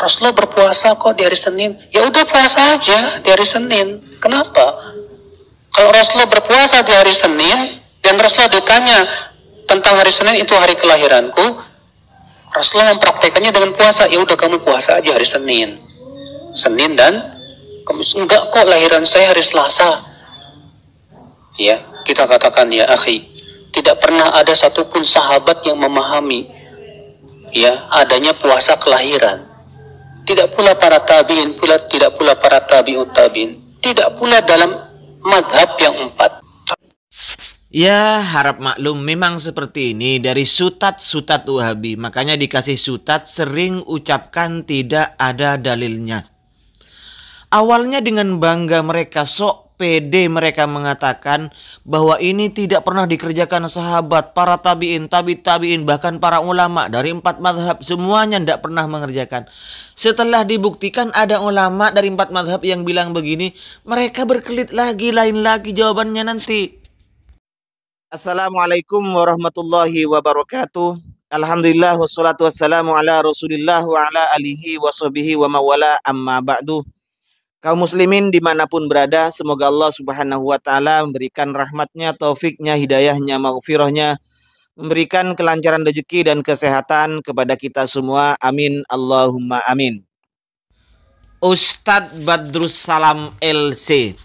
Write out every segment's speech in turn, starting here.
Rasulullah berpuasa kok di hari Senin. Ya udah puasa aja di hari Senin. Kenapa? Kalau Rasulullah berpuasa di hari Senin dan Rasulullah ditanya tentang hari Senin itu hari kelahiranku, Rasulullah mempraktekannya dengan puasa. Ya udah kamu puasa aja hari Senin. Senin dan Kamis. Enggak kok lahiran saya hari Selasa. Ya, kita katakan ya akhi, tidak pernah ada satupun sahabat yang memahami ya adanya puasa kelahiran tidak pula para tabiin, pula tidak pula para tabiut tabiin, tidak pula dalam madhab yang empat. Ya harap maklum memang seperti ini dari sutat-sutat wahabi Makanya dikasih sutat sering ucapkan tidak ada dalilnya Awalnya dengan bangga mereka sok pede mereka mengatakan bahwa ini tidak pernah dikerjakan sahabat, para tabiin, tabi tabiin, bahkan para ulama dari empat madhab semuanya tidak pernah mengerjakan. Setelah dibuktikan ada ulama dari empat madhab yang bilang begini, mereka berkelit lagi, lain lagi jawabannya nanti. Assalamualaikum warahmatullahi wabarakatuh. Alhamdulillah wassalatu wassalamu ala rasulillah wa ala alihi wa sahbihi wa mawala amma ba'du. Kaum muslimin dimanapun berada, semoga Allah subhanahu wa ta'ala memberikan rahmatnya, taufiknya, hidayahnya, maghfirahnya, memberikan kelancaran rezeki dan kesehatan kepada kita semua. Amin. Allahumma amin. Ustadz Badrus Salam LC.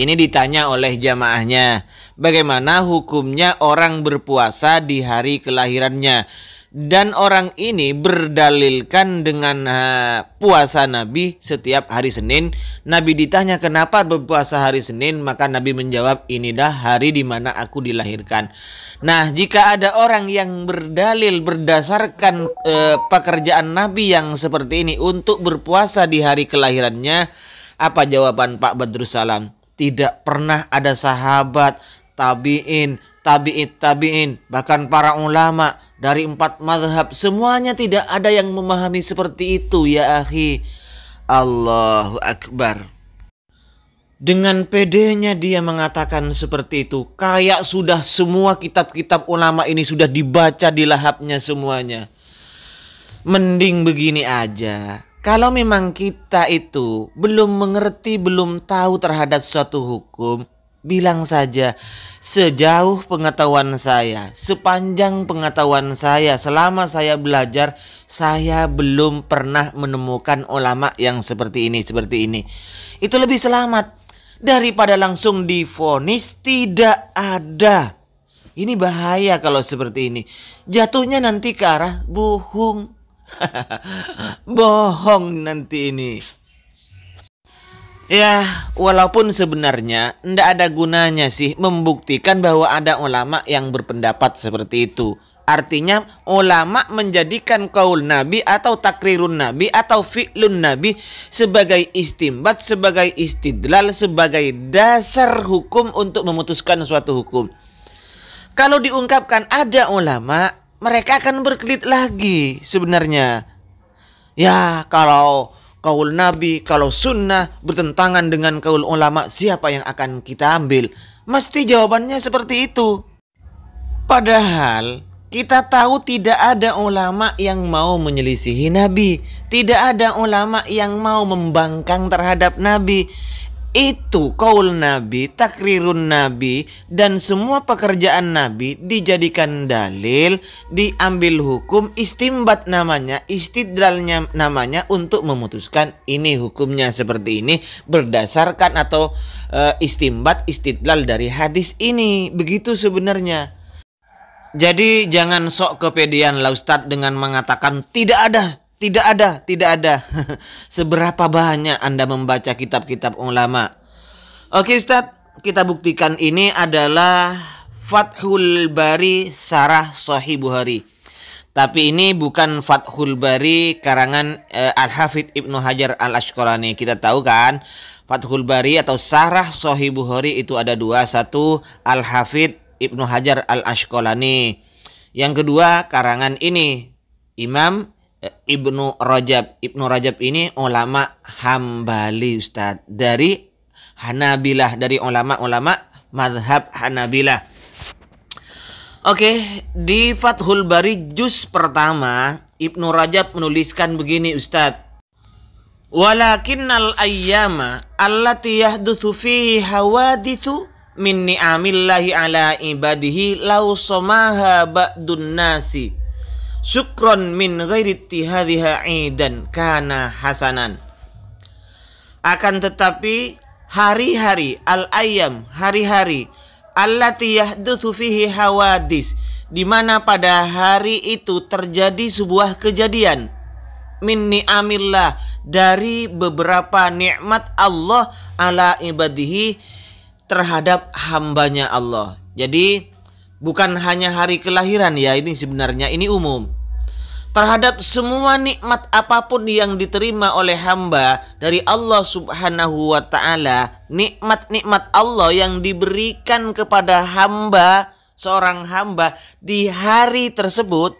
Ini ditanya oleh jamaahnya, bagaimana hukumnya orang berpuasa di hari kelahirannya? dan orang ini berdalilkan dengan uh, puasa Nabi setiap hari Senin. Nabi ditanya kenapa berpuasa hari Senin, maka Nabi menjawab ini dah hari di mana aku dilahirkan. Nah, jika ada orang yang berdalil berdasarkan uh, pekerjaan Nabi yang seperti ini untuk berpuasa di hari kelahirannya, apa jawaban Pak Badrussalam? Tidak pernah ada sahabat, tabiin, tabi'it, tabiin, bahkan para ulama dari empat mazhab semuanya tidak ada yang memahami seperti itu ya akhi Allahu Akbar dengan pedenya dia mengatakan seperti itu kayak sudah semua kitab-kitab ulama ini sudah dibaca di lahapnya semuanya mending begini aja kalau memang kita itu belum mengerti belum tahu terhadap suatu hukum bilang saja sejauh pengetahuan saya, sepanjang pengetahuan saya, selama saya belajar, saya belum pernah menemukan ulama yang seperti ini, seperti ini. Itu lebih selamat daripada langsung difonis tidak ada. Ini bahaya kalau seperti ini. Jatuhnya nanti ke arah bohong. Bohong nanti ini. Ya, walaupun sebenarnya ndak ada gunanya sih membuktikan bahwa ada ulama yang berpendapat seperti itu. Artinya ulama menjadikan kaul nabi atau takrirun nabi atau fi'lun nabi sebagai istimbat, sebagai istidlal, sebagai dasar hukum untuk memutuskan suatu hukum. Kalau diungkapkan ada ulama, mereka akan berkelit lagi sebenarnya. Ya, kalau kaul Nabi, kalau sunnah bertentangan dengan kaul ulama, siapa yang akan kita ambil? Mesti jawabannya seperti itu. Padahal kita tahu tidak ada ulama yang mau menyelisihi Nabi, tidak ada ulama yang mau membangkang terhadap Nabi itu kaul Nabi, takrirun Nabi, dan semua pekerjaan Nabi dijadikan dalil, diambil hukum, istimbat namanya, istidlalnya namanya untuk memutuskan ini hukumnya seperti ini berdasarkan atau e, istimbat istidlal dari hadis ini. Begitu sebenarnya. Jadi jangan sok kepedean lah Ustadz dengan mengatakan tidak ada tidak ada, tidak ada. Seberapa banyak Anda membaca kitab-kitab ulama? Oke, Ustaz, kita buktikan ini adalah Fathul Bari Sarah Sahih Bukhari. Tapi ini bukan Fathul Bari karangan eh, Al-Hafidh Ibnu Hajar Al-Asqalani. Kita tahu kan, Fathul Bari atau Sarah Sahih Bukhari itu ada dua. Satu Al-Hafidh Ibnu Hajar Al-Asqalani. Yang kedua karangan ini Imam Ibnu Rajab. Ibnu Rajab ini ulama Hambali Ustaz Dari Hanabilah. Dari ulama-ulama madhab Hanabilah. Oke, di Fathul Bari juz pertama, Ibnu Rajab menuliskan begini Ustaz. Walakinnal ayyama allati yahduthu fihi minni min ni'amillahi ala ibadihi law samaha ba'dun nasi syukron min ghairi ittihadhiha idan kana hasanan akan tetapi hari-hari al ayam hari-hari allati yahdutsu fihi hawadis di mana pada hari itu terjadi sebuah kejadian min ni'amillah dari beberapa nikmat Allah ala ibadihi terhadap hambanya Allah. Jadi bukan hanya hari kelahiran ya ini sebenarnya ini umum terhadap semua nikmat apapun yang diterima oleh hamba dari Allah Subhanahu wa taala nikmat-nikmat Allah yang diberikan kepada hamba seorang hamba di hari tersebut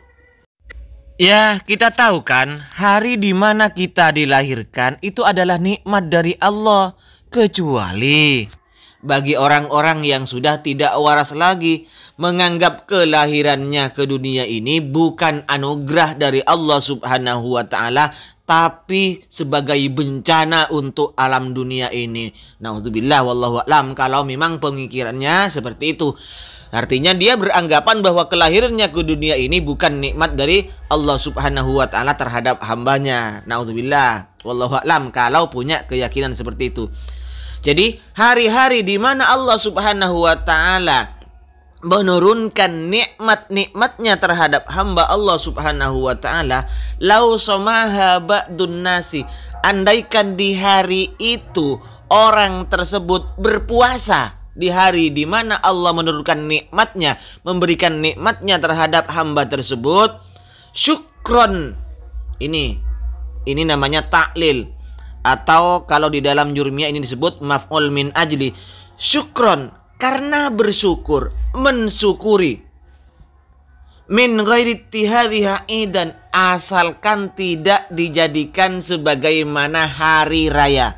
Ya, kita tahu kan, hari di mana kita dilahirkan itu adalah nikmat dari Allah kecuali bagi orang-orang yang sudah tidak waras lagi menganggap kelahirannya ke dunia ini bukan anugerah dari Allah Subhanahu wa taala tapi sebagai bencana untuk alam dunia ini. Nauzubillah wallahu alam kalau memang pengikirannya seperti itu. Artinya dia beranggapan bahwa kelahirannya ke dunia ini bukan nikmat dari Allah Subhanahu wa taala terhadap hambanya. Nauzubillah wallahu alam kalau punya keyakinan seperti itu. Jadi hari-hari di mana Allah Subhanahu wa taala menurunkan nikmat-nikmatnya terhadap hamba Allah Subhanahu wa taala lau somaha ba'dun nasi andaikan di hari itu orang tersebut berpuasa di hari di mana Allah menurunkan nikmatnya memberikan nikmatnya terhadap hamba tersebut syukron ini ini namanya taklil atau kalau di dalam jurmia ini disebut maf'ul min ajli syukron karena bersyukur mensyukuri min ghairi ittihadiha idan asalkan tidak dijadikan sebagaimana hari raya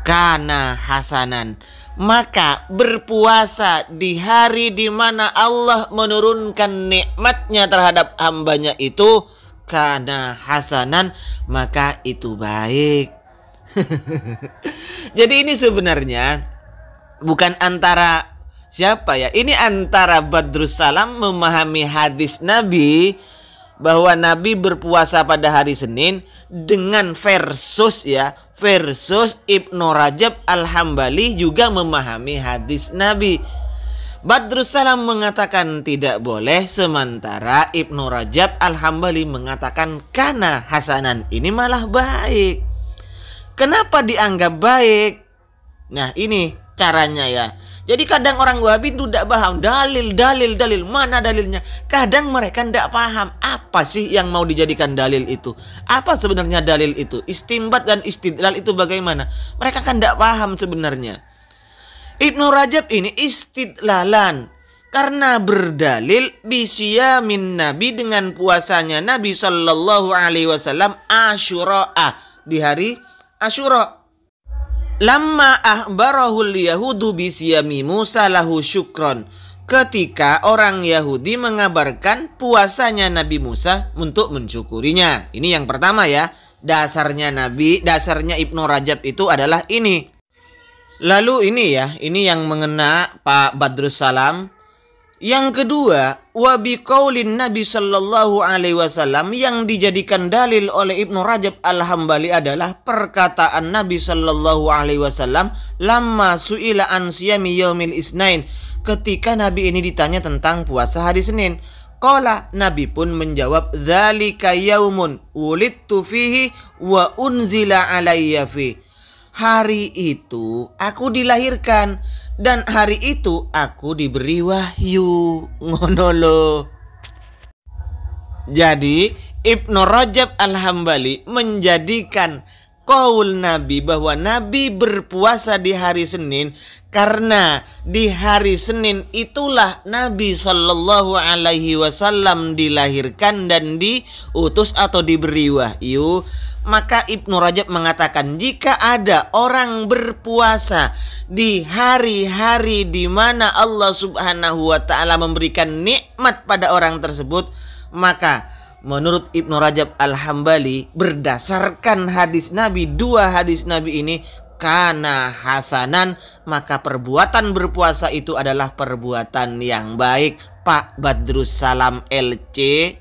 karena hasanan maka berpuasa di hari dimana Allah menurunkan nikmatnya terhadap hambanya itu kana hasanan maka itu baik. Jadi ini sebenarnya bukan antara siapa ya? Ini antara Badrus Salam memahami hadis Nabi bahwa Nabi berpuasa pada hari Senin dengan versus ya versus Ibnu Rajab Al-Hambali juga memahami hadis Nabi Badrussalam mengatakan tidak boleh sementara Ibnu Rajab Al-Hambali mengatakan karena hasanan ini malah baik. Kenapa dianggap baik? Nah, ini caranya ya. Jadi kadang orang Wahabi itu tidak paham dalil, dalil, dalil. Mana dalilnya? Kadang mereka tidak paham apa sih yang mau dijadikan dalil itu. Apa sebenarnya dalil itu? Istimbat dan istidlal itu bagaimana? Mereka kan tidak paham sebenarnya. Ibnu Rajab ini istidlalan karena berdalil bisia min Nabi dengan puasanya Nabi sallallahu Alaihi Wasallam ah, di hari asyura Lama ahbarahul Yahudu bisiyami Musa lahu syukron. Ketika orang Yahudi mengabarkan puasanya Nabi Musa untuk mensyukurinya. Ini yang pertama ya. Dasarnya Nabi, dasarnya Ibnu Rajab itu adalah ini Lalu ini ya, ini yang mengena Pak Badrus Salam. Yang kedua, wabi kaulin Nabi Shallallahu Alaihi Wasallam yang dijadikan dalil oleh Ibnu Rajab Al Hambali adalah perkataan Nabi Shallallahu Alaihi Wasallam lama suila ansiyami yomil isnain ketika Nabi ini ditanya tentang puasa hari Senin. Kola Nabi pun menjawab Zalika yaumun ulit tufihi wa unzila alaiyafi. fihi hari itu aku dilahirkan dan hari itu aku diberi wahyu. Ngono lo. Jadi Ibnu Rajab Al-Hambali menjadikan Kaul Nabi bahwa Nabi berpuasa di hari Senin karena di hari Senin itulah Nabi Shallallahu Alaihi Wasallam dilahirkan dan diutus atau diberi wahyu maka Ibnu Rajab mengatakan jika ada orang berpuasa di hari-hari di mana Allah Subhanahu wa taala memberikan nikmat pada orang tersebut maka menurut Ibnu Rajab Al-Hambali berdasarkan hadis Nabi dua hadis Nabi ini karena hasanan maka perbuatan berpuasa itu adalah perbuatan yang baik Pak Badrus Salam LC